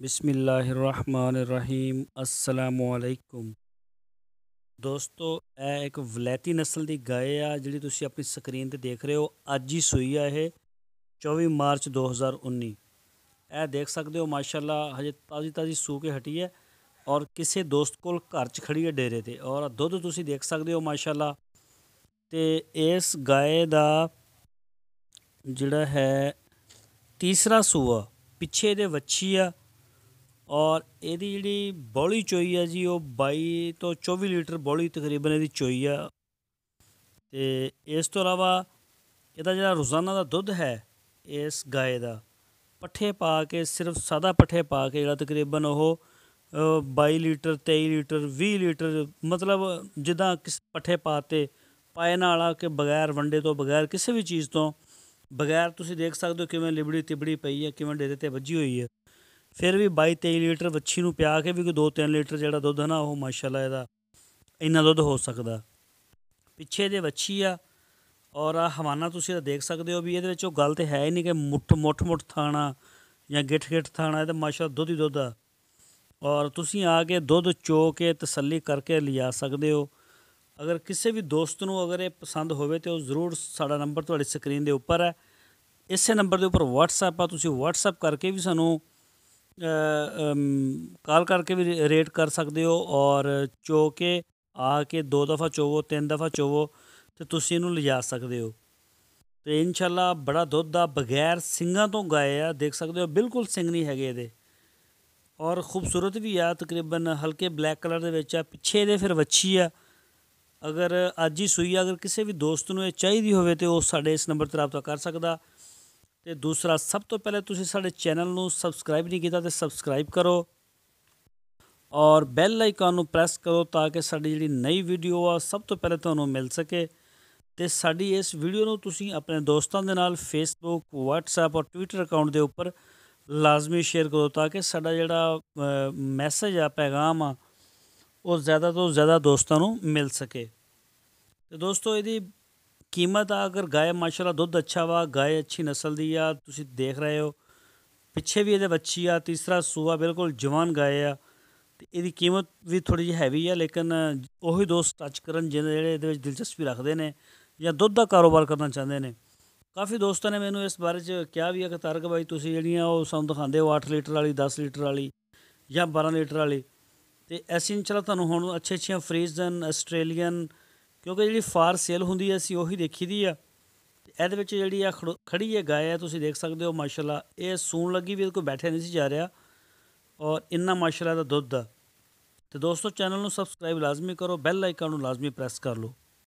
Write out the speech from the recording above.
ਬਿਸਮਿਲ੍ਲਾਹਿਰ ਰਹਿਮਾਨਿਰ ਰਹੀਮ ਅਸਲਾਮੁ ਅਲੈਕੁਮ ਦੋਸਤੋ ਇਹ ਇੱਕ ਵਲੈਤੀ ਨਸਲ ਦੀ ਗਾਏ ਆ ਜਿਹੜੀ ਤੁਸੀਂ ਆਪਣੀ ਸਕਰੀਨ ਤੇ ਦੇਖ ਰਹੇ ਹੋ ਅੱਜ ਹੀ ਸੂਈ ਆ ਇਹ 24 ਮਾਰਚ 2019 ਇਹ ਦੇਖ ਸਕਦੇ ਹੋ ਮਾਸ਼ਾਅੱਲਾ ਹਜੇ ਤਾਜ਼ੀ ਤਾਜ਼ੀ ਸੂ ਕੇ ਹਟੀ ਹੈ ਔਰ ਕਿਸੇ ਦੋਸਤ ਕੋਲ ਘਰ 'ਚ ਖੜੀ ਹੈ ਡੇਰੇ ਤੇ ਔਰ ਦੁੱਧ ਤੁਸੀਂ ਦੇਖ ਸਕਦੇ ਹੋ ਮਾਸ਼ਾਅੱਲਾ ਤੇ ਇਸ ਗਾਏ ਦਾ ਜਿਹੜਾ ਹੈ ਤੀਸਰਾ ਸੂਆ ਪਿੱਛੇ ਦੇ ਵੱਛੀ ਆ ਔਰ ਇਹਦੀ ਜਿਹੜੀ ਬੌਲੀ ਚੋਈ ਆ ਜੀ ਉਹ 22 ਤੋਂ 24 ਲੀਟਰ ਬੌਲੀ ਤਕਰੀਬਨ ਇਹਦੀ ਚੋਈ ਆ ਤੇ ਇਸ ਤੋਂ ਇਲਾਵਾ ਇਹਦਾ ਜਿਹੜਾ ਰੋਜ਼ਾਨਾ ਦਾ ਦੁੱਧ ਹੈ ਇਸ ਗਾਏ ਦਾ ਪੱਠੇ ਪਾ ਕੇ ਸਿਰਫ ਸਾਦਾ ਪੱਠੇ ਪਾ ਕੇ ਜਿਹੜਾ ਤਕਰੀਬਨ ਉਹ 22 ਲੀਟਰ 23 ਲੀਟਰ 20 ਲੀਟਰ ਮਤਲਬ ਜਿੱਦਾਂ ਕਿਸ ਪੱਠੇ ਪਾਤੇ ਪਾਏ ਨਾਲ ਆ ਕੇ ਬਗੈਰ ਵੰਡੇ ਤੋਂ ਬਗੈਰ ਕਿਸੇ ਵੀ ਚੀਜ਼ ਤੋਂ ਬਗੈਰ ਤੁਸੀਂ ਦੇਖ ਸਕਦੇ ਹੋ ਕਿਵੇਂ ਲਿਬੜੀ ਤਿਬੜੀ ਪਈ ਹੈ ਕਿਵੇਂ ਡੇਰੇ ਤੇ ਵੱਜੀ ਹੋਈ ਹੈ ਫਿਰ ਵੀ 22 23 ਲੀਟਰ ਵੱਛੀ ਨੂੰ ਪਿਆ ਕੇ ਵੀ ਕੋਈ 2-3 ਲੀਟਰ ਜਿਹੜਾ ਦੁੱਧ ਹੈ ਨਾ ਉਹ ਮਾਸ਼ਾਅੱਲਾ ਇਹਦਾ ਇੰਨਾ ਦੁੱਧ ਹੋ ਸਕਦਾ ਪਿੱਛੇ ਦੇ ਵੱਛੀ ਆ ਔਰ ਆ ਹਵਾਨਾ ਤੁਸੀਂ ਦੇਖ ਸਕਦੇ ਹੋ ਵੀ ਇਹਦੇ ਵਿੱਚ ਉਹ ਗੱਲ ਤੇ ਹੈ ਹੀ ਨਹੀਂ ਕਿ ਮੁੱਠ ਮੁੱਠ ਮੁੱਠ ਥਾਣਾ ਜਾਂ ਗਿੱਠ ਗਿੱਠ ਥਾਣਾ ਇਹ ਤਾਂ ਮਾਸ਼ਾਅੱਲਾ ਦੁੱਧ ਹੀ ਦੁੱਧ ਆ ਔਰ ਤੁਸੀਂ ਆ ਕੇ ਦੁੱਧ ਚੋ ਕੇ ਤਸੱਲੀ ਕਰਕੇ ਲਿਆ ਸਕਦੇ ਹੋ ਅਗਰ ਕਿਸੇ ਵੀ ਦੋਸਤ ਨੂੰ ਅਗਰ ਇਹ ਪਸੰਦ ਹੋਵੇ ਤੇ ਉਹ ਜ਼ਰੂਰ ਸਾਡਾ ਨੰਬਰ ਤੁਹਾਡੀ ਸਕਰੀਨ ਦੇ ਉੱਪਰ ਹੈ ਇਸੇ ਨੰਬਰ ਦੇ ਉੱਪਰ WhatsApp ਆ ਤੁਸੀਂ WhatsApp ਕਰਕੇ ਵੀ ਸਾਨੂੰ ਕਾਲ ਕਰਕੇ ਵੀ ਰੇਟ ਕਰ ਸਕਦੇ ਹੋ ਔਰ ਚੋ ਕੇ ਆ ਕੇ ਦੋ ਦਫਾ ਚੋਵੋ ਤਿੰਨ ਦਫਾ ਚੋਵੋ ਤੇ ਤੁਸੀਂ ਇਹਨੂੰ ਲਿਜਾ ਸਕਦੇ ਹੋ ਤੇ ਇਨਸ਼ਾਅੱਲਾ ਬੜਾ ਦੁੱਧ ਦਾ ਬਗੈਰ ਸਿੰਘਾਂ ਤੋਂ ਗਾਏ ਆ ਦੇਖ ਸਕਦੇ ਹੋ ਬਿਲਕੁਲ ਸਿੰਘ ਨਹੀਂ ਹੈਗੇ ਇਹਦੇ ਔਰ ਖੂਬਸੂਰਤ ਵੀ ਆ ਤਕਰੀਬਨ ਹਲਕੇ ਬਲੈਕ ਕਲਰ ਦੇ ਵਿੱਚ ਆ ਪਿੱਛੇ ਇਹਦੇ ਫਿਰ ਵੱਛੀ ਆ ਅਗਰ ਅੱਜ ਹੀ ਸੂਈ ਅਗਰ ਕਿਸੇ ਵੀ ਦੋਸਤ ਨੂੰ ਇਹ ਚਾਹੀਦੀ ਹੋਵੇ ਤੇ ਉਹ ਸਾਡੇ ਇਸ ਨੰਬਰ ਤੇ رابطہ ਕਰ ਸਕਦਾ ਤੇ ਦੂਸਰਾ ਸਭ ਤੋਂ ਪਹਿਲੇ ਤੁਸੀਂ ਸਾਡੇ ਚੈਨਲ ਨੂੰ ਸਬਸਕ੍ਰਾਈਬ ਨਹੀਂ ਕੀਤਾ ਤੇ ਸਬਸਕ੍ਰਾਈਬ ਕਰੋ ਔਰ ਬੈਲ ਆਈਕਨ ਨੂੰ ਪ੍ਰੈਸ ਕਰੋ ਤਾਂ ਕਿ ਸਾਡੀ ਜਿਹੜੀ ਨਈ ਵੀਡੀਓ ਆ ਸਭ ਤੋਂ ਪਹਿਲੇ ਤੁਹਾਨੂੰ ਮਿਲ ਸਕੇ ਤੇ ਸਾਡੀ ਇਸ ਵੀਡੀਓ ਨੂੰ ਤੁਸੀਂ ਆਪਣੇ ਦੋਸਤਾਂ ਦੇ ਨਾਲ ਫੇਸਬੁੱਕ WhatsApp ਔਰ Twitter ਅਕਾਊਂਟ ਦੇ ਉੱਪਰ ਲਾਜ਼ਮੀ ਸ਼ੇਅਰ ਕਰੋ ਤਾਂ ਕਿ ਸਾਡਾ ਜਿਹੜਾ ਮੈਸੇਜ ਆ ਪੈਗਾਮ ਆ ਉਹ ਜ਼ਿਆਦਾ ਤੋਂ ਜ਼ਿਆਦਾ ਦੋਸਤਾਂ ਨੂੰ ਮਿਲ ਸਕੇ ਤੇ ਦੋਸਤੋ ਇਹਦੀ ਕੀਮਤ ਆ ਅਗਰ ਗਾਇ ਮਾਸ਼ਾਅੱਲਾ ਦੁੱਧ ਅੱਛਾ ਵਾ ਗਾਇ ਅੱਛੀ ਨਸਲ ਦੀ ਆ ਤੁਸੀਂ ਦੇਖ ਰਹੇ ਹੋ ਪਿੱਛੇ ਵੀ ਇਹਦੇ ਬੱਚੀ ਆ ਤੀਸਰਾ ਸੂਆ ਬਿਲਕੁਲ ਜਵਾਨ ਗਾਇ ਆ ਤੇ ਇਹਦੀ ਕੀਮਤ ਵੀ ਥੋੜੀ ਜਿਹੀ ਹੈਵੀ ਆ ਲੇਕਿਨ ਉਹੀ ਦੋਸਤ ਟੱਚ ਕਰਨ ਜਿਹੜੇ ਇਹਦੇ ਵਿੱਚ ਦਿਲਚਸਪੀ ਰੱਖਦੇ ਨੇ ਜਾਂ ਦੁੱਧ ਦਾ ਕਾਰੋਬਾਰ ਕਰਨਾ ਚਾਹੁੰਦੇ ਨੇ ਕਾਫੀ ਦੋਸਤਾਂ ਨੇ ਮੈਨੂੰ ਇਸ ਬਾਰੇ 'ਚ ਕਿਹਾ ਵੀ ਆ ਕਿ ਤਰਕ ਬਾਈ ਤੁਸੀਂ ਜਿਹੜੀਆਂ ਉਹ ਸਾਨੂੰ ਦਿਖਾਉਂਦੇ ਹੋ 8 ਲੀਟਰ ਵਾਲੀ 10 ਲੀਟਰ ਵਾਲੀ ਜਾਂ 12 ਲੀਟਰ ਵਾਲੀ ਤੇ ਐਸੀ ਇਨਸ਼ਾਅੱਲਾ ਤੁਹਾਨੂੰ ਹੁਣ ਅੱਛੇ ਅੱਛੇ ਫ੍ਰੀਜ਼ਨ ਆਸਟ੍ਰੇਲੀਅਨ ਕਿਉਂਕਿ ਜਿਹੜੀ ਫਾਰ ਸੇਲ ਹੁੰਦੀ ਹੈ ਅਸੀਂ ਉਹੀ ਦੇਖੀ ਦੀ ਆ ਇਹਦੇ ਵਿੱਚ ਜਿਹੜੀ ਆ ਖੜੀ ਹੈ ਗਾਇ ਹੈ ਤੁਸੀਂ ਦੇਖ ਸਕਦੇ ਹੋ ਮਾਸ਼ਾਅੱਲਾ ਇਹ ਸੂਣ ਲੱਗੀ ਵੀ ਕੋਈ ਬੈਠੇ ਨਹੀਂ ਸੀ ਜਾ ਰਿਹਾ ਔਰ ਇੰਨਾ ਮਾਸ਼ਾਅੱਲਾ ਦਾ ਦੁੱਧ ਤੇ ਦੋਸਤੋ ਚੈਨਲ ਨੂੰ ਸਬਸਕ੍ਰਾਈਬ ਲਾਜ਼ਮੀ ਕਰੋ ਬੈਲ ਆਈਕਨ ਨੂੰ ਲਾਜ਼ਮੀ ਪ੍ਰੈਸ ਕਰ ਲਓ